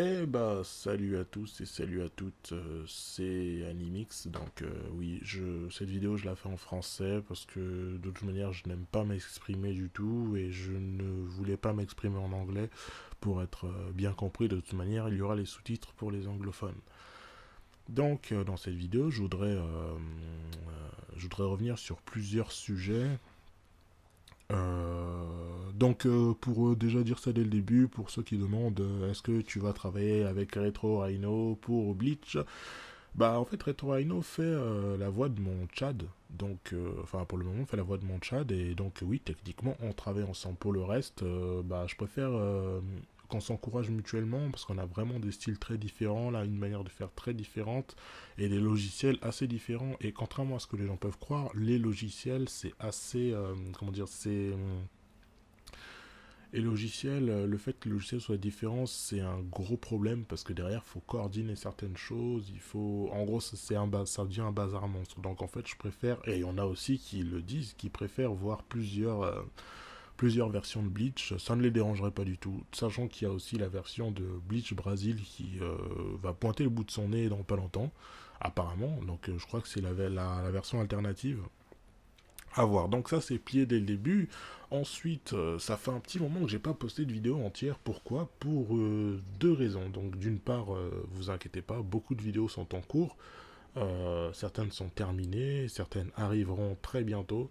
Eh bah salut à tous et salut à toutes, euh, c'est Animix, donc euh, oui, je, cette vidéo je la fais en français parce que de toute manière je n'aime pas m'exprimer du tout et je ne voulais pas m'exprimer en anglais pour être euh, bien compris, de toute manière il y aura les sous-titres pour les anglophones. Donc dans cette vidéo je voudrais, je voudrais revenir sur plusieurs sujets. Donc euh, pour euh, déjà dire ça dès le début, pour ceux qui demandent euh, est-ce que tu vas travailler avec Retro Rhino pour Bleach, bah en fait Retro Rhino fait la voix de mon Chad, donc enfin pour le moment fait la voix de mon Chad et donc oui techniquement on travaille ensemble. Pour le reste, bah je préfère qu'on s'encourage mutuellement parce qu'on a vraiment des styles très différents, là, une manière de faire très différente et des logiciels assez différents. Et contrairement à ce que les gens peuvent croire, les logiciels, c'est assez, comment dire, c'est et logiciel, euh, le fait que le logiciel soit différent, c'est un gros problème parce que derrière, il faut coordonner certaines choses. Il faut, en gros, c'est un ça devient un bazar monstre. Donc en fait, je préfère, et il y en a aussi qui le disent, qui préfèrent voir plusieurs, euh, plusieurs versions de Bleach. Ça ne les dérangerait pas du tout, sachant qu'il y a aussi la version de Bleach Brasil qui euh, va pointer le bout de son nez dans pas longtemps, apparemment. Donc je crois que c'est la, la version alternative. A voir. Donc ça c'est plié dès le début. Ensuite, euh, ça fait un petit moment que j'ai pas posté de vidéo entière. Pourquoi Pour euh, deux raisons. Donc d'une part, euh, vous inquiétez pas, beaucoup de vidéos sont en cours. certaines sont terminées, certaines arriveront très bientôt.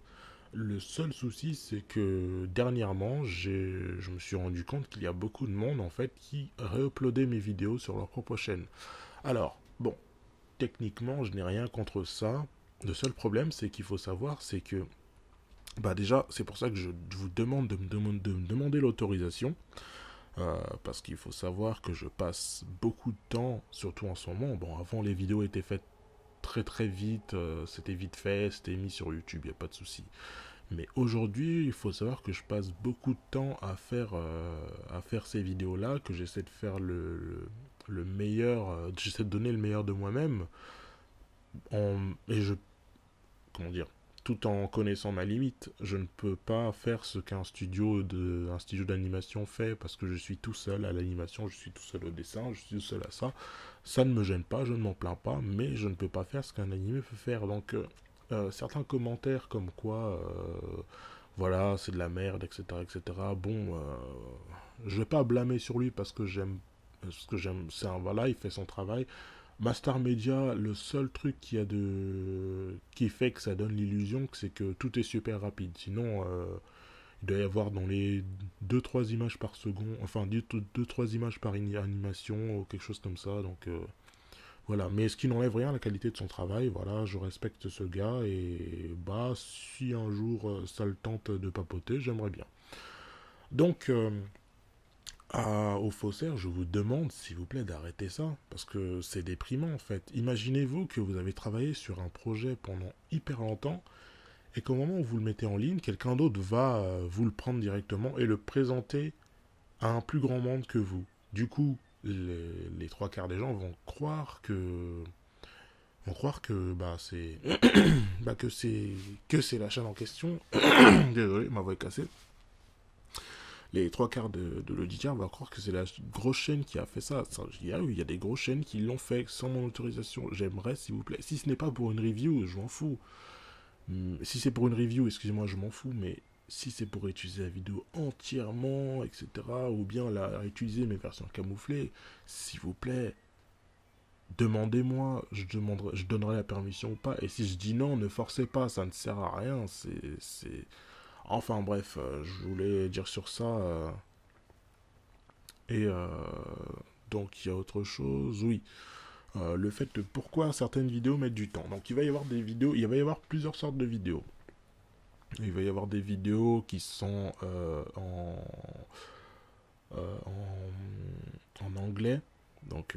Le seul souci, c'est que dernièrement, je me suis rendu compte qu'il y a beaucoup de monde en fait qui réuploadait mes vidéos sur leur propre chaîne. Alors, bon, techniquement, je n'ai rien contre ça le seul problème, c'est qu'il faut savoir, c'est que, bah déjà, c'est pour ça que je vous demande de me, de demander l'autorisation, euh, parce qu'il faut savoir que je passe beaucoup de temps, surtout en ce moment. Bon, avant, les vidéos étaient faites très très vite, euh, c'était vite fait, c'était mis sur YouTube, il n'y a pas de souci. Mais aujourd'hui, il faut savoir que je passe beaucoup de temps à faire, euh, à faire ces vidéos-là, que j'essaie de faire le, meilleur, j'essaie de donner le meilleur de moi-même. et je dire, tout en connaissant ma limite, je ne peux pas faire ce qu'un studio de un studio d'animation fait parce que je suis tout seul à l'animation, je suis tout seul au dessin, je suis tout seul à ça. Ça ne me gêne pas, je ne m'en plains pas, mais je ne peux pas faire ce qu'un animé peut faire. Donc euh, euh, certains commentaires comme quoi euh, voilà c'est de la merde, etc., etc. Bon, je vais pas blâmer sur lui parce que j'aime parce que j'aime, c'est un voilà, il fait son travail. Master Media, le seul truc qui a de qui fait que ça donne l'illusion, c'est que tout est super rapide. Sinon, euh, il doit y avoir dans les 2-3 images par seconde, enfin 2-3 images par animation ou quelque chose comme ça. Donc euh, voilà. Mais ce qui n'enlève rien à la qualité de son travail. Voilà, je respecte ce gars et bah si un jour euh, ça le tente de papoter, j'aimerais bien. Donc ah, au au je vous demande, s'il vous plaît, d'arrêter ça, parce que c'est déprimant en fait. Imaginez-vous que vous avez travaillé sur un projet pendant hyper longtemps, et qu'au moment où vous le mettez en ligne, quelqu'un d'autre va euh, vous le prendre directement et le présenter à un plus grand monde que vous. Du coup, les, trois quarts des gens vont croire que vont croire que bah c'est bah, que c'est que c'est la chaîne en question. Désolé, ma voix est cassée les trois quarts de, de l'auditeur va croire que c'est la grosse chaîne qui a fait ça. Ah il y a, y a des grosses chaînes qui l'ont fait sans mon autorisation. J'aimerais, s'il vous plaît. Si ce n'est pas pour une review, je m'en fous. Hmm, si c'est pour une review, excusez-moi, je m'en fous, mais si c'est pour utiliser la vidéo entièrement, etc., ou bien la réutiliser mes versions camouflées, s'il vous plaît, demandez-moi, je, demanderai, je donnerai la permission ou pas. Et si je dis non, ne forcez pas, ça ne sert à rien. C'est Enfin bref, euh, je voulais dire sur ça. Euh, et euh, donc il y a autre chose, oui. le fait de pourquoi certaines vidéos mettent du temps. Donc il va y avoir des vidéos, il va y avoir plusieurs sortes de vidéos. Il va y avoir des vidéos qui sont en, en, en, anglais, donc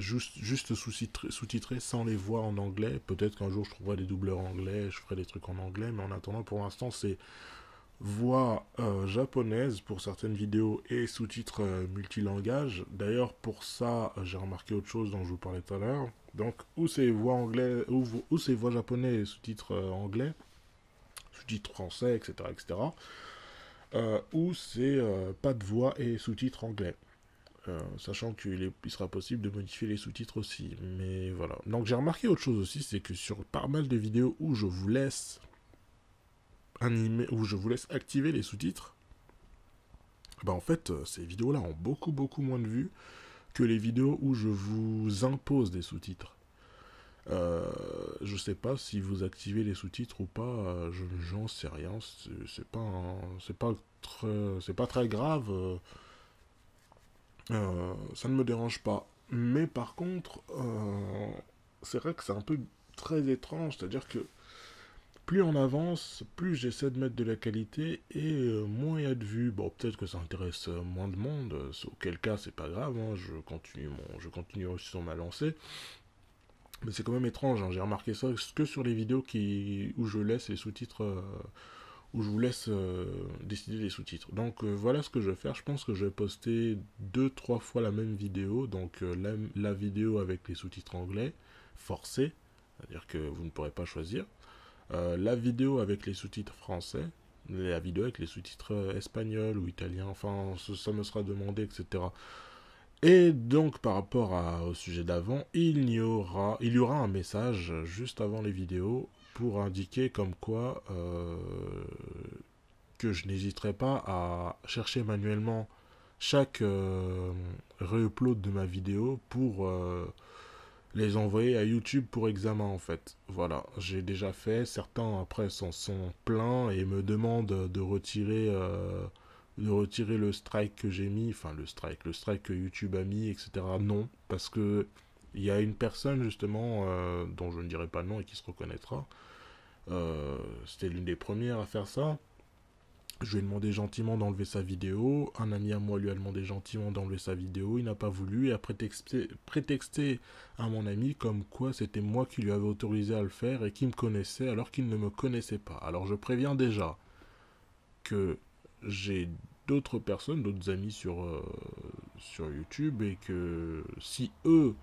juste, sous-titré sans les voix en anglais. Peut-être qu'un jour je trouverai des doubleurs anglais, je ferai des trucs en anglais, mais en attendant, pour l'instant, c'est voix euh, japonaise pour certaines vidéos et sous-titres euh, multilingues. D'ailleurs, pour ça, j'ai remarqué autre chose dont je vous parlais tout à l'heure. Donc, ou c'est voix anglais, ou, c'est voix japonais et sous-titres euh, anglais, sous-titres français, etc., etc. ou c'est pas de voix et sous-titres anglais. Euh, sachant qu'il il sera possible de modifier les sous-titres aussi. Mais voilà. Donc j'ai remarqué autre chose aussi, c'est que sur pas mal de vidéos où je vous laisse animer, où je vous laisse activer les sous-titres, bah en fait euh, ces vidéos-là ont beaucoup beaucoup moins de vues que les vidéos où je vous impose des sous-titres. Je euh, je sais pas si vous activez les sous-titres ou pas, je j'en sais rien, c'est pas pas c'est pas très grave euh, ça ne me dérange pas. Mais par contre, euh, c'est vrai que c'est un peu très étrange, c'est-à-dire que plus on avance, plus j'essaie de mettre de la qualité et euh, moins il y a de vues. Bon, peut-être que ça intéresse moins de monde, auquel cas c'est pas grave, hein. je continue mon, je continue sur ma lancée. Mais c'est quand même étrange, hein. j'ai remarqué ça que sur les vidéos qui, où je laisse les sous-titres où je vous laisse euh, décider les sous-titres. Donc euh, voilà ce que je vais faire. Je pense que je vais poster deux, trois fois la même vidéo. Donc euh, la, vidéo avec les sous-titres anglais, Forcé. c'est-à-dire que vous ne pourrez pas choisir. la vidéo avec les sous-titres français, la vidéo avec les sous-titres espagnols ou italiens, enfin ça me sera demandé, etc. Et donc par rapport au sujet d'avant, il aura, il y aura un message juste avant les vidéos pour indiquer comme quoi euh, que je n'hésiterai pas à chercher manuellement chaque euh, reupload de ma vidéo pour euh, les envoyer à YouTube pour examen en fait. Voilà, j'ai déjà fait, certains après s'en sont pleins et me demandent de retirer euh, de retirer le strike que j'ai mis, enfin le strike, le strike que YouTube a mis, etc. Non, parce que il y a une personne justement dont je ne dirai pas le nom et qui se reconnaîtra, euh, c'était l'une des premières à faire ça. Je lui ai demandé gentiment d'enlever sa vidéo. Un ami à moi lui a demandé gentiment d'enlever sa vidéo. Il n'a pas voulu et a prétexté, à mon ami comme quoi c'était moi qui lui avais autorisé à le faire et qui me connaissait alors qu'il ne me connaissait pas. Alors je préviens déjà que j'ai d'autres personnes, d'autres amis sur, euh, sur YouTube et que si eux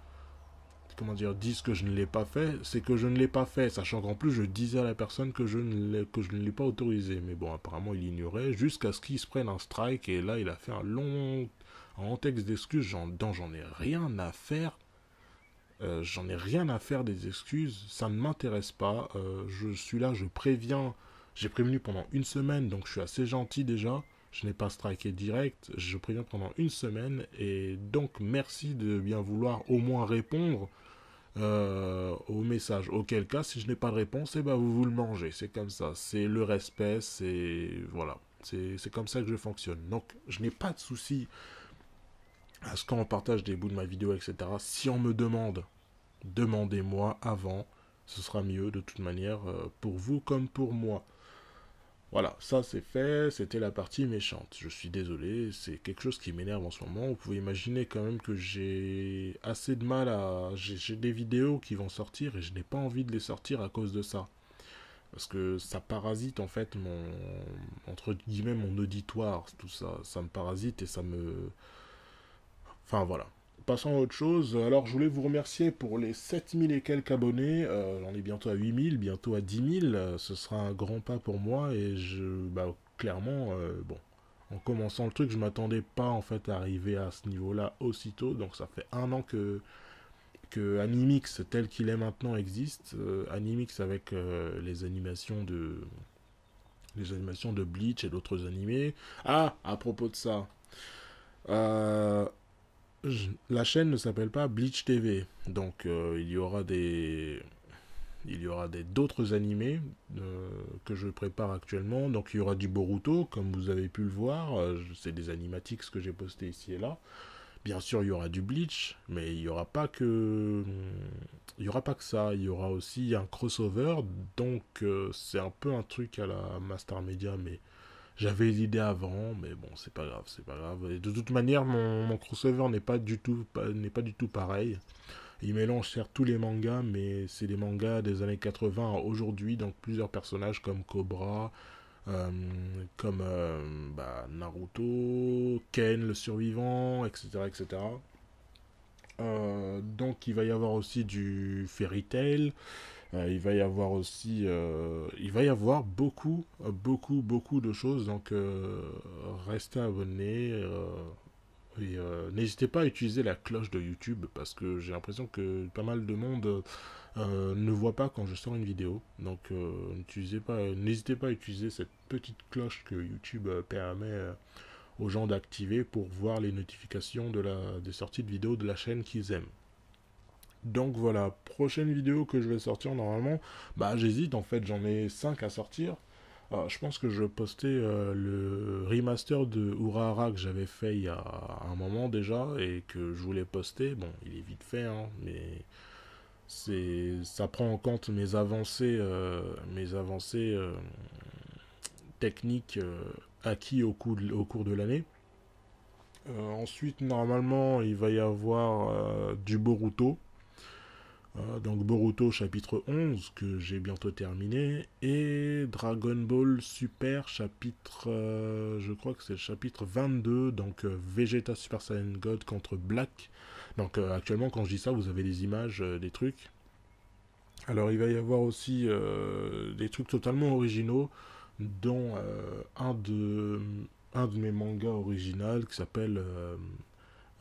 comment dire, disent que je ne l'ai pas fait, c'est que je ne l'ai pas fait, sachant qu'en plus je disais à la personne que je ne l'ai, que je ne l'ai pas autorisé. Mais bon, apparemment il ignorait, jusqu'à ce qu'il se prenne un strike, et là il a fait un long, un texte d'excuses dont j'en ai rien à faire. Euh, j'en ai rien à faire des excuses, ça ne m'intéresse pas. Euh, je suis là, je préviens. J'ai prévenu pendant une semaine, donc je suis assez gentil déjà. Je n'ai pas striké direct, je préviens pendant une semaine. Et donc merci de bien vouloir au moins répondre. Euh, au message. Auquel cas, si je n'ai pas de réponse, eh ben, vous vous le mangez. C'est comme ça. C'est le respect. C'est voilà. C'est comme ça que je fonctionne. Donc, je n'ai pas de souci à ce qu'on partage des bouts de ma vidéo, etc. Si on me demande, demandez-moi avant. Ce sera mieux de toute manière euh, pour vous comme pour moi. Voilà, ça c'est fait, c'était la partie méchante. Je suis désolé, c'est quelque chose qui m'énerve en ce moment. Vous pouvez imaginer quand même que j'ai assez de mal à... J'ai des vidéos qui vont sortir et je n'ai pas envie de les sortir à cause de ça. Parce que ça parasite en fait mon... entre guillemets mon auditoire, tout ça. Ça me parasite et ça me... Enfin voilà passons à autre chose. Alors, je voulais vous remercier pour les 7000 et quelques abonnés. Euh, on est bientôt à 8000, bientôt à 10 000. Euh, ce sera un grand pas pour moi. Et je, bah, clairement, euh, bon, en commençant le truc, je m'attendais pas en fait à arriver à ce niveau-là aussitôt. Donc, ça fait un an que, que Animix, tel qu'il est maintenant, existe. Animix avec les animations de. Les animations de Bleach et d'autres animés. Ah, à propos de ça. Euh, la chaîne ne s'appelle pas Bleach TV. Donc euh, il y aura des il y aura d'autres animés euh, que je prépare actuellement. Donc il y aura du Boruto, comme vous avez pu le voir. Euh, c'est des animatiques que j'ai posté ici et là. Bien sûr, il y aura du Bleach, mais il n'y aura pas que il y aura pas que ça. Il y aura aussi un crossover. Donc c'est un peu un truc à la Master Media, mais j'avais l'idée avant, mais bon, c'est pas grave, c'est pas grave. Et de toute manière, mon, crossover n'est pas du tout n'est pas du tout pareil. Il mélange certes tous les mangas, mais c'est des mangas des années 80 à aujourd'hui, donc plusieurs personnages comme Cobra, euh, comme euh, bah, Naruto, Ken le survivant, etc. etc. Euh, donc il va y avoir aussi du fairy tale, euh, il va y avoir aussi, euh, il va y avoir beaucoup, beaucoup, beaucoup de choses. Donc euh, restez abonnés. Et n'hésitez pas à utiliser la cloche de YouTube parce que j'ai l'impression que pas mal de monde ne voit pas quand je sors une vidéo. Donc n'utilisez pas, n'hésitez pas à utiliser cette petite cloche que YouTube permet aux gens d'activer pour voir les notifications de la, des sorties de vidéos de la chaîne qu'ils aiment. Donc voilà, prochaine vidéo que je vais sortir normalement, bah j'hésite en fait, j'en ai 5 à sortir. Ah, je pense que je postais euh, le remaster de Urahara que j'avais fait il y a un moment déjà et que je voulais poster. Bon, il est vite fait, hein, mais c'est ça prend en compte mes avancées, euh, mes avancées euh, techniques acquis au, au cours de l'année. ensuite, normalement, il va y avoir du Boruto Hein, donc Boruto chapitre 11 que j'ai bientôt terminé et Dragon Ball Super chapitre euh, je crois que c'est le chapitre 22 donc euh, Vegeta Super Saiyan God contre Black. Donc euh, actuellement quand je dis ça, vous avez des images des trucs. Alors il va y avoir aussi des trucs totalement originaux dont un de un de mes mangas original qui s'appelle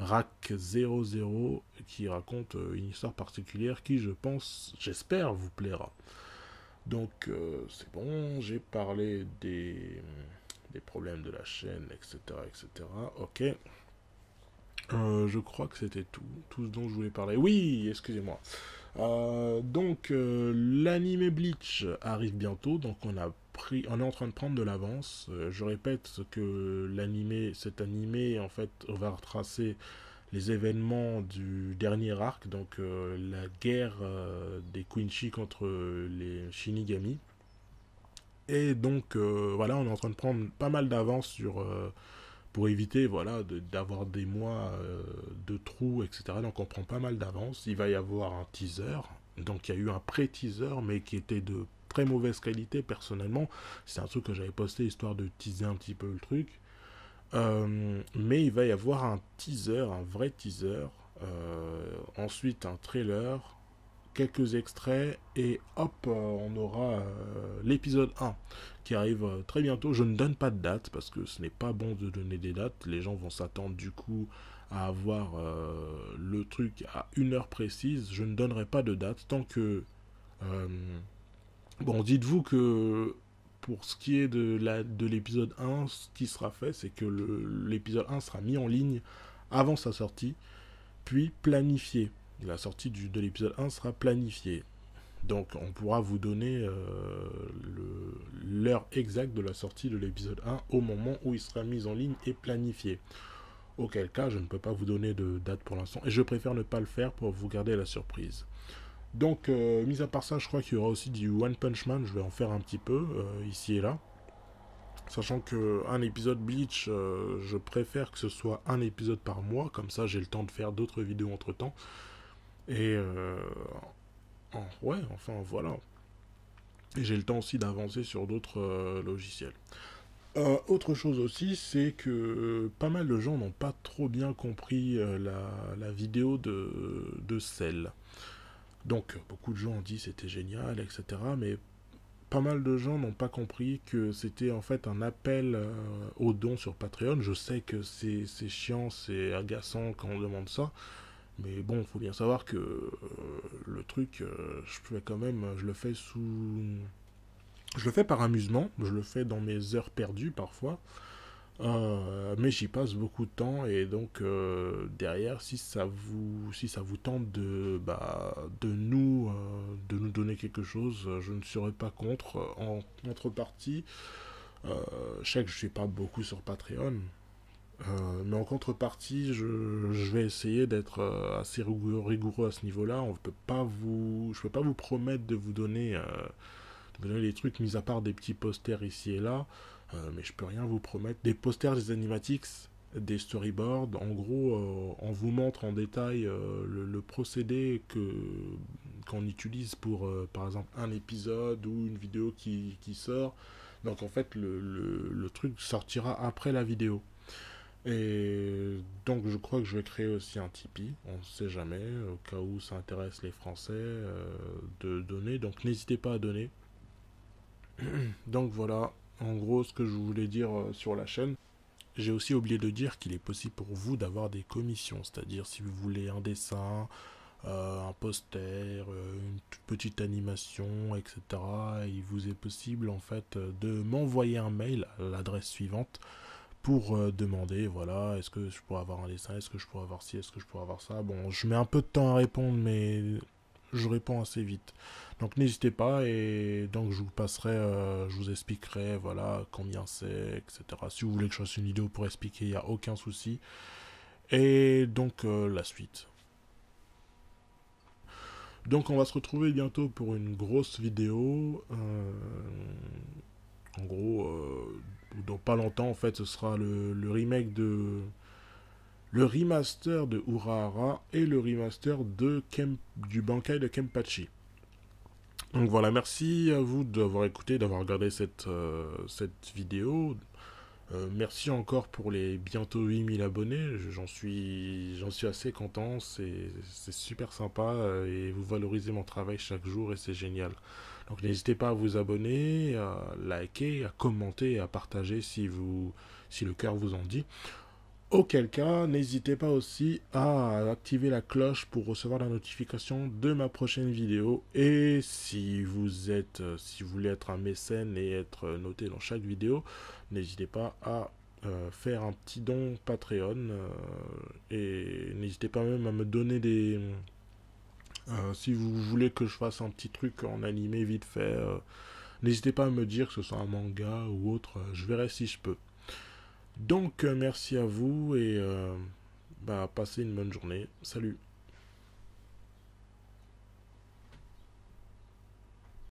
Rack00 qui raconte euh, une histoire particulière qui, je pense, j'espère, vous plaira. Donc euh, c'est bon, j'ai parlé des, des, problèmes de la chaîne, etc. etc. Ok. Euh, je crois que c'était tout, tout ce dont je voulais parler. Oui, excusez-moi. donc l'anime Bleach arrive bientôt, donc on a on est en train de prendre de l'avance. Euh, je répète que l'animé, cet animé, en fait, on va retracer les événements du dernier arc, donc euh, la guerre euh, des Quincy contre les Shinigami. Et donc, voilà, on est en train de prendre pas mal d'avance sur pour éviter voilà d'avoir des mois de trous etc donc on prend pas mal d'avance il va y avoir un teaser donc il y a eu un pré teaser mais qui était de mauvaise qualité personnellement. C'est un truc que j'avais posté histoire de teaser un petit peu le truc. Euh, mais il va y avoir un teaser, un vrai teaser, euh, ensuite un trailer, quelques extraits et hop, euh, on aura l'épisode 1 qui arrive très bientôt. Je ne donne pas de date parce que ce n'est pas bon de donner des dates. Les gens vont s'attendre du coup à avoir le truc à une heure précise. Je ne donnerai pas de date tant que Bon, dites-vous que pour ce qui est de, l'épisode 1, ce qui sera fait, c'est que l'épisode 1 sera mis en ligne avant sa sortie, puis planifié. La sortie de l'épisode 1 sera planifiée. Donc on pourra vous donner euh, l'heure exacte de la sortie de l'épisode 1 au moment où il sera mis en ligne et planifié. Auquel cas, je ne peux pas vous donner de date pour l'instant et je préfère ne pas le faire pour vous garder la surprise. Donc, euh, mis à part ça, je crois qu'il y aura aussi du One Punch Man. Je vais en faire un petit peu euh, ici et là. Sachant que un épisode Bleach, euh, je préfère que ce soit un épisode par mois, comme ça j'ai le temps de faire d'autres vidéos entre temps. Et ouais, enfin voilà. Et j'ai le temps aussi d'avancer sur d'autres logiciels. autre chose aussi, c'est que pas mal de gens n'ont pas trop bien compris la, vidéo de, de Cell. Donc beaucoup de gens ont dit c'était génial, etc. Mais pas mal de gens n'ont pas compris que c'était en fait un appel euh, au don sur Patreon. Je sais que c'est chiant, c'est agaçant quand on demande ça. Mais bon, il faut bien savoir que euh, le truc, euh, je fais quand même, je le fais sous... Je le fais par amusement, je le fais dans mes heures perdues parfois. Euh, mais j'y passe beaucoup de temps et donc euh, derrière, si ça vous, si ça vous tente de, bah, de nous, euh, de nous donner quelque chose, je ne serai pas contre. En contrepartie, je sais que je suis pas beaucoup sur Patreon, mais en contrepartie, je, vais essayer d'être assez rigoureux à ce niveau-là. On peut pas vous, peux pas vous promettre de vous donner, de vous donner des trucs mis à part des petits posters ici et là. Euh, mais je peux rien vous promettre. Des posters, des animatics, des storyboards. En gros, on euh, vous montre en détail euh, le, procédé que qu'on utilise pour, par exemple, un épisode ou une vidéo qui, qui sort. Donc en fait, le, le, le, truc sortira après la vidéo. Et donc je crois que je vais créer aussi un Tipeee, on ne sait jamais, au cas où ça intéresse les Français de donner. Donc n'hésitez pas à donner. donc voilà, en gros ce que je voulais dire euh, sur la chaîne. J'ai aussi oublié de dire qu'il est possible pour vous d'avoir des commissions, c'est-à-dire si vous voulez un dessin, euh, un poster, euh, une toute petite animation, etc. Il vous est possible en fait de m'envoyer un mail à l'adresse suivante pour demander voilà est-ce que je pourrais avoir un dessin, est-ce que je pourrais avoir ci, est-ce que je pourrais avoir ça. Bon, je mets un peu de temps à répondre, mais je réponds assez vite. Donc n'hésitez pas et donc je vous passerai, euh, je vous expliquerai voilà combien c'est, etc. Si vous voulez que je fasse une vidéo pour expliquer, il n'y a aucun souci. Et donc euh, la suite. Donc on va se retrouver bientôt pour une grosse vidéo. Euh, en gros, dans pas longtemps en fait, ce sera le remake de le remaster de Urahara et le remaster de du Bankai de Kempachi. Donc voilà, merci à vous d'avoir écouté, d'avoir regardé cette, euh, cette vidéo. Euh, merci encore pour les bientôt 8000 abonnés, j'en suis, suis assez content, c'est super sympa euh, et vous valorisez mon travail chaque jour et c'est génial. Donc n'hésitez pas à vous abonner, à liker, à commenter, à partager si, vous, si le cœur vous en dit. Auquel cas, n'hésitez pas aussi à activer la cloche pour recevoir la notification de ma prochaine vidéo. Et si vous êtes, euh, si vous voulez être un mécène et être euh, noté dans chaque vidéo, n'hésitez pas à euh, faire un petit don Patreon et n'hésitez pas même à me donner des si vous voulez que je fasse un petit truc en animé vite fait n'hésitez pas à me dire que ce soit un manga ou autre je verrai si je peux donc, euh, merci à vous et euh, bah, passez une bonne journée. Salut